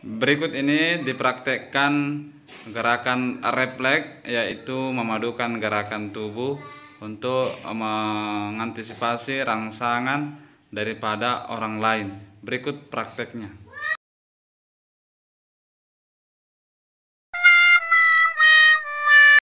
Berikut ini dipraktekkan gerakan refleks yaitu memadukan gerakan tubuh untuk mengantisipasi rangsangan daripada orang lain. Berikut prakteknya.